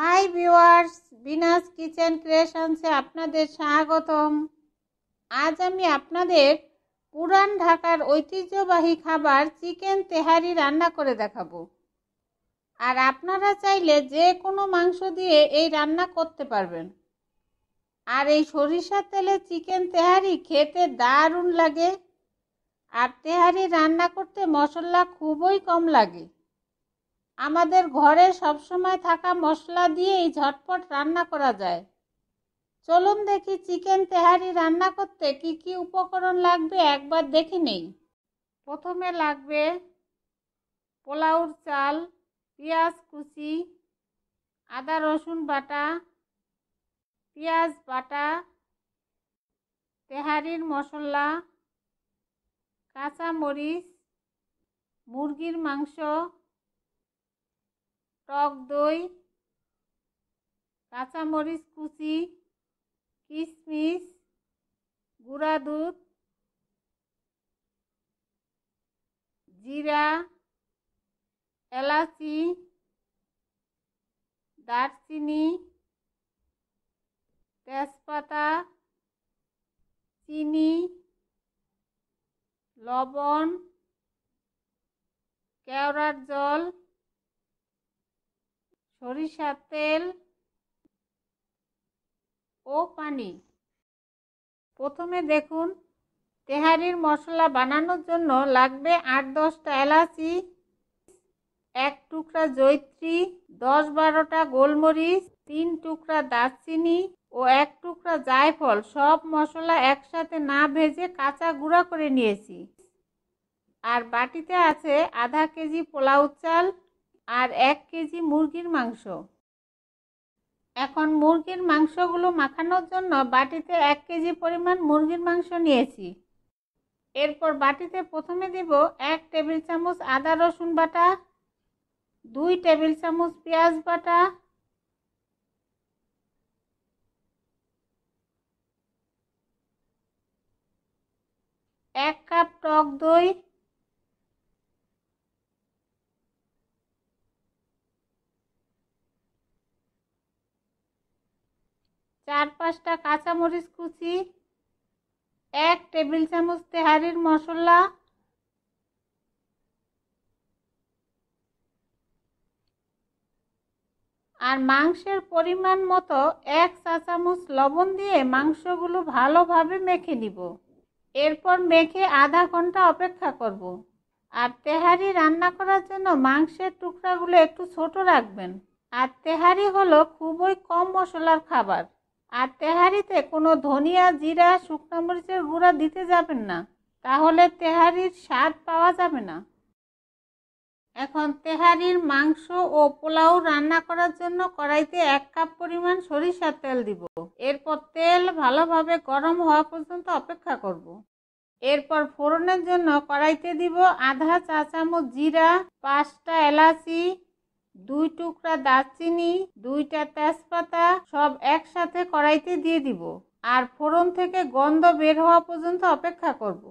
High viewers Bina's kitchen ক্রিয়েশনসে আপনাদের স্বাগতম আজ আমি আপনাদের পুরান ঢাকার ঐতিহ্যবাহী খাবার চিকেন তেহারি রান্না করে দেখাবো আর আপনারা চাইলে যে কোনো মাংস দিয়ে এই রান্না করতে পারবেন আর এই সরিষার তেলে চিকেন তেহারি খেতে দারুণ লাগে আর তেহারি রান্না করতে মশলা খুবই কম লাগে আমাদের ঘরে সবসময় থাকা মশলা দিয়েই ঝটপট রান্না করা যায় চলুন দেখি চিকেন তেহারি রান্না করতে কি কি উপকরণ লাগবে একবার দেখে নেই প্রথমে লাগবে পোলাউর চাল পেঁয়াজ কুচি আদা রসুন বাটা পেঁয়াজ বাটা তেহারির মশলা কাঁচা মরিচ মুরগির মাংস টক দই কাঁচামরিচ কুচি কিশমিশ গুঁড়া দুধ জিরা এলাচি দারচিনি তেজপাতা চিনি লবণ কেওড়ার জল সরিষার তেল ও পানি প্রথমে দেখুন তেহারির মশলা বানানোর জন্য লাগবে আট দশটা এলাচি এক টুকরা জৈত্রী দশ বারোটা গোলমরিচ তিন টুকরা দারচিনি ও এক টুকরা জায়ফল সব মশলা একসাথে না ভেজে কাঁচা গুঁড়া করে নিয়েছি আর বাটিতে আছে আধা কেজি পোলাউ চাল আর এক কেজি মুরগির মাংস এখন মুরগির মাংসগুলো মাখানোর জন্য বাটিতে এক কেজি পরিমাণ মুরগির মাংস নিয়েছি এরপর বাটিতে প্রথমে দেব এক টেবিল চামচ আদা রসুন বাটা দুই টেবিল চামচ পেঁয়াজ বাটা এক কাপ টক দই চার পাঁচটা কাঁচামরিচ কুচি এক টেবিল চামচ তেহারির মশলা আর মাংসের পরিমাণ মতো এক চা চামচ লবণ দিয়ে মাংসগুলো ভালোভাবে মেখে নিব এরপর মেখে আধা ঘন্টা অপেক্ষা করব। আর তেহারি রান্না করার জন্য মাংসের টুকরাগুলো একটু ছোট রাখবেন আর তেহারি হলো খুবই কম মশলার খাবার আর তেহারিতে কোনো ধনিয়া জিরা শুকনো মরিচের গুঁড়া দিতে যাবেন না তাহলে তেহারির স্বাদ পাওয়া যাবে না এখন তেহারির মাংস ও পোলাও রান্না করার জন্য কড়াইতে এক কাপ পরিমাণ সরিষার তেল দিব এরপর তেল ভালোভাবে গরম হওয়া পর্যন্ত অপেক্ষা করব। এরপর ফোড়নের জন্য কড়াইতে দিব আধা চা চামচ জিরা পাঁচটা এলাচি দুই টুকরা দারচিনি দুইটা তেজপাতা সব একসাথে কড়াইতে দিয়ে দিব আর ফোড়ন থেকে গন্ধ বের হওয়া পর্যন্ত অপেক্ষা করব।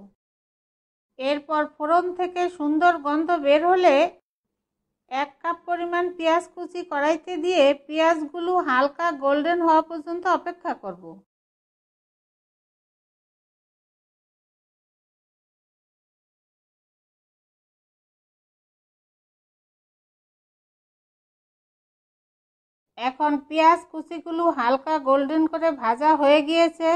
এরপর ফোড়ন থেকে সুন্দর গন্ধ বের হলে এক কাপ পরিমাণ পেঁয়াজ কুচি কড়াইতে দিয়ে পেঁয়াজগুলো হালকা গোল্ডেন হওয়া পর্যন্ত অপেক্ষা করব এখন পেঁয়াজ কুচিগুলো হালকা গোল্ডেন করে ভাজা হয়ে গিয়েছে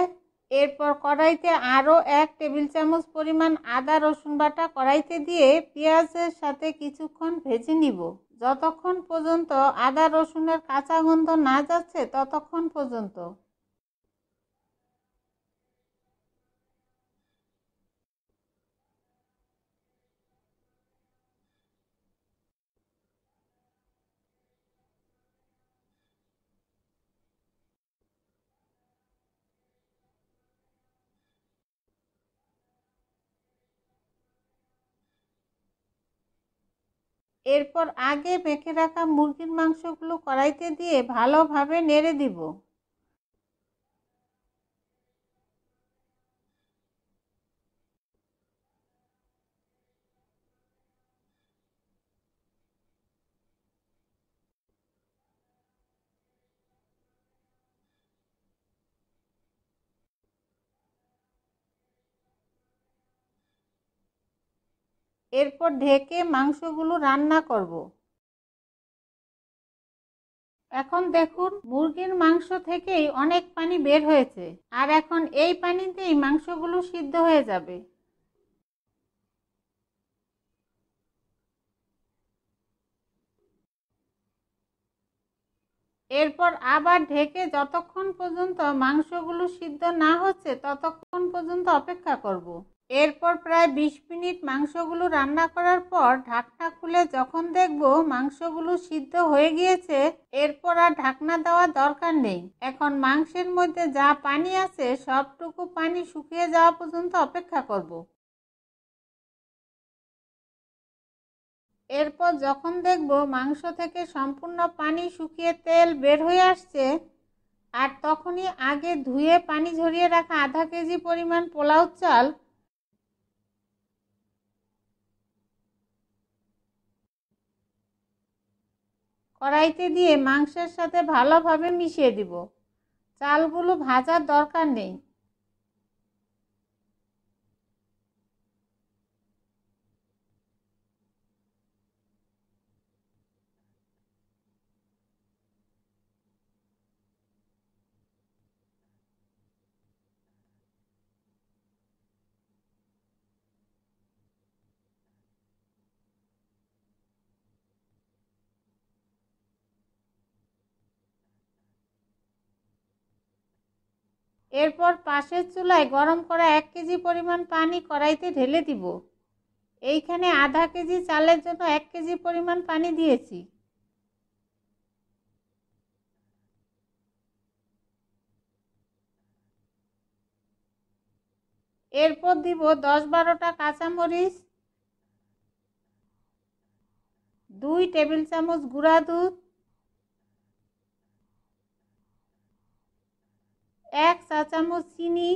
এরপর কড়াইতে আরও এক টেবিল চামচ পরিমাণ আদা রসুন বাটা কড়াইতে দিয়ে পেঁয়াজের সাথে কিছুক্ষণ ভেজে নিব যতক্ষণ পর্যন্ত আদা রসুনের কাঁচা গন্ধ না যাচ্ছে ততক্ষণ পর্যন্ত এরপর আগে বেঁকে রাখা মুরগির মাংসগুলো কড়াইতে দিয়ে ভালোভাবে নেড়ে দিব এরপর ঢেকে মাংসগুলো রান্না করব এখন দেখুন মুরগির মাংস থেকেই অনেক পানি বের হয়েছে আর এখন এই পানিতেই মাংসগুলো সিদ্ধ হয়ে যাবে এরপর আবার ঢেকে যতক্ষণ পর্যন্ত মাংসগুলো সিদ্ধ না হচ্ছে ততক্ষণ পর্যন্ত অপেক্ষা করব এরপর প্রায় ২০ মিনিট মাংসগুলো রান্না করার পর ঢাকনা খুলে যখন দেখব মাংসগুলো সিদ্ধ হয়ে গিয়েছে এরপর আর ঢাকনা দেওয়ার দরকার নেই এখন মাংসের মধ্যে যা পানি আছে সবটুকু পানি শুকিয়ে যাওয়া পর্যন্ত অপেক্ষা করব। এরপর যখন দেখব মাংস থেকে সম্পূর্ণ পানি শুকিয়ে তেল বের হয়ে আসছে আর তখনই আগে ধুয়ে পানি ঝরিয়ে রাখা আধা কেজি পরিমাণ পোলাও চাল কড়াইতে দিয়ে মাংসের সাথে ভালোভাবে মিশিয়ে দিব চালগুলো ভাজার দরকার নেই এরপর পাশের চুলায় গরম করা এক কেজি পরিমাণ পানি কড়াইতে ঢেলে দিব এইখানে আধা কেজি চালের জন্য এক কেজি পরিমাণ পানি দিয়েছি এরপর দিব দশ বারোটা কাঁচামরিচ দুই টেবিল চামচ গুঁড়া দুধ এক চা চামচ চিনি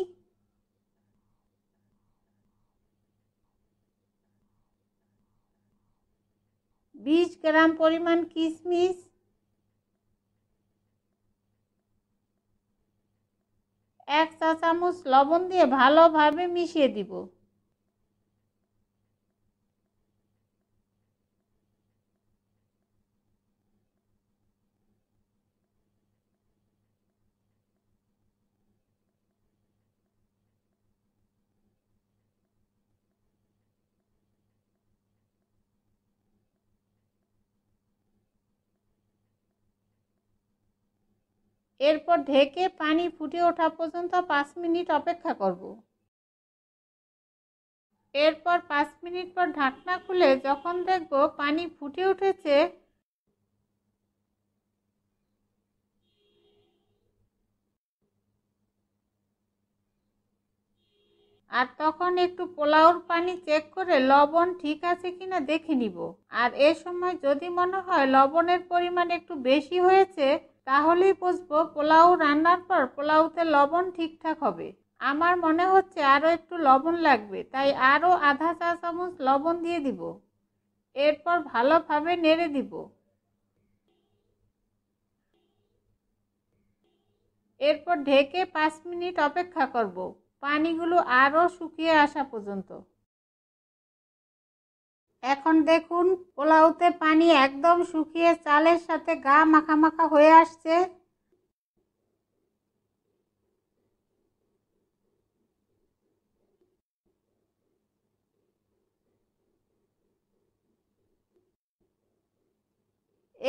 বিশ গ্রাম পরিমাণ কিশমিশ এক চা চামচ লবণ দিয়ে ভালোভাবে মিশিয়ে দিব এরপর ঢেকে পানি ফুটে ওঠা পর্যন্ত পাঁচ মিনিট অপেক্ষা করব এরপর পাঁচ মিনিট পর ঢাকনা খুলে যখন দেখব পানি ফুটে উঠেছে আর তখন একটু পোলাওর পানি চেক করে লবণ ঠিক আছে কিনা দেখে নিব আর এ সময় যদি মনে হয় লবণের পরিমাণ একটু বেশি হয়েছে তাহলেই বুঝবো পোলাও রান্নার পর পোলাওতে লবণ ঠিকঠাক হবে আমার মনে হচ্ছে আরও একটু লবণ লাগবে তাই আরও আধা চা চামচ লবণ দিয়ে দিব এরপর ভালোভাবে নেড়ে দিব এরপর ঢেকে পাঁচ মিনিট অপেক্ষা করব পানিগুলো আরও শুকিয়ে আসা পর্যন্ত এখন দেখুন পোলাওতে পানি একদম শুকিয়ে চালের সাথে গা মাখামাখা হয়ে আসছে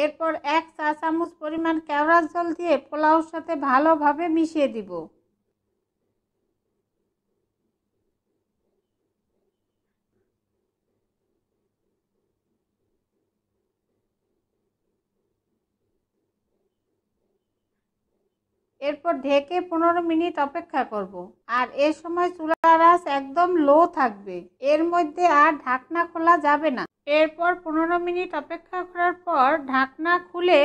এরপর এক চা চামচ পরিমাণ কেওড়ার জল দিয়ে পোলাওর সাথে ভালোভাবে মিশিয়ে দিব এরপর ঢেকে পনেরো মিনিট অপেক্ষা করব। আর এ সময় চুলার আঁচ একদম লো থাকবে এর মধ্যে আর ঢাকনা খোলা যাবে না এরপর পনেরো মিনিট অপেক্ষা করার পর ঢাকনা খুলে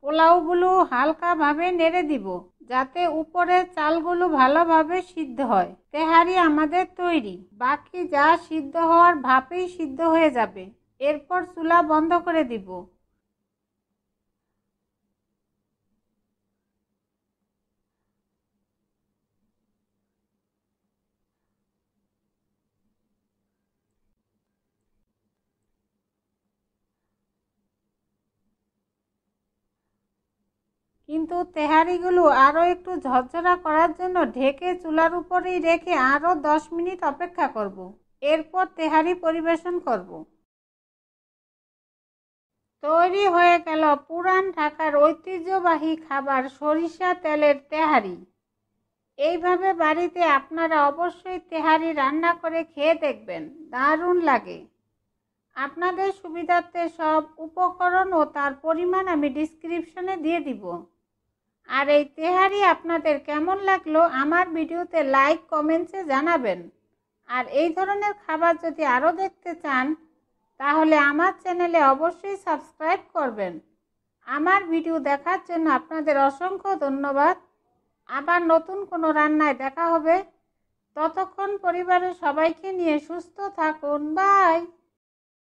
পোলাওগুলো হালকাভাবে নেড়ে দিব যাতে উপরে চালগুলো ভালোভাবে সিদ্ধ হয় তেহারি আমাদের তৈরি বাকি যা সিদ্ধ হওয়ার ভাপেই সিদ্ধ হয়ে যাবে এরপর চুলা বন্ধ করে দিব কিন্তু তেহারিগুলো আরও একটু ঝরঝরা করার জন্য ঢেকে চুলার উপরেই রেখে আরও দশ মিনিট অপেক্ষা করব। এরপর তেহারি পরিবেশন করব। তৈরি হয়ে গেল পুরান ঢাকার ঐতিহ্যবাহী খাবার সরিষা তেলের তেহারি এইভাবে বাড়িতে আপনারা অবশ্যই তেহারি রান্না করে খেয়ে দেখবেন দারুণ লাগে আপনাদের সুবিধার্থে সব উপকরণ ও তার পরিমাণ আমি ডিসক্রিপশনে দিয়ে দিব আর এই তেহারি আপনাদের কেমন লাগলো আমার ভিডিওতে লাইক কমেন্টসে জানাবেন আর এই ধরনের খাবার যদি আরও দেখতে চান তাহলে আমার চ্যানেলে অবশ্যই সাবস্ক্রাইব করবেন আমার ভিডিও দেখার জন্য আপনাদের অসংখ্য ধন্যবাদ আবার নতুন কোনো রান্নায় দেখা হবে ততক্ষণ পরিবারের সবাইকে নিয়ে সুস্থ থাকুন বাই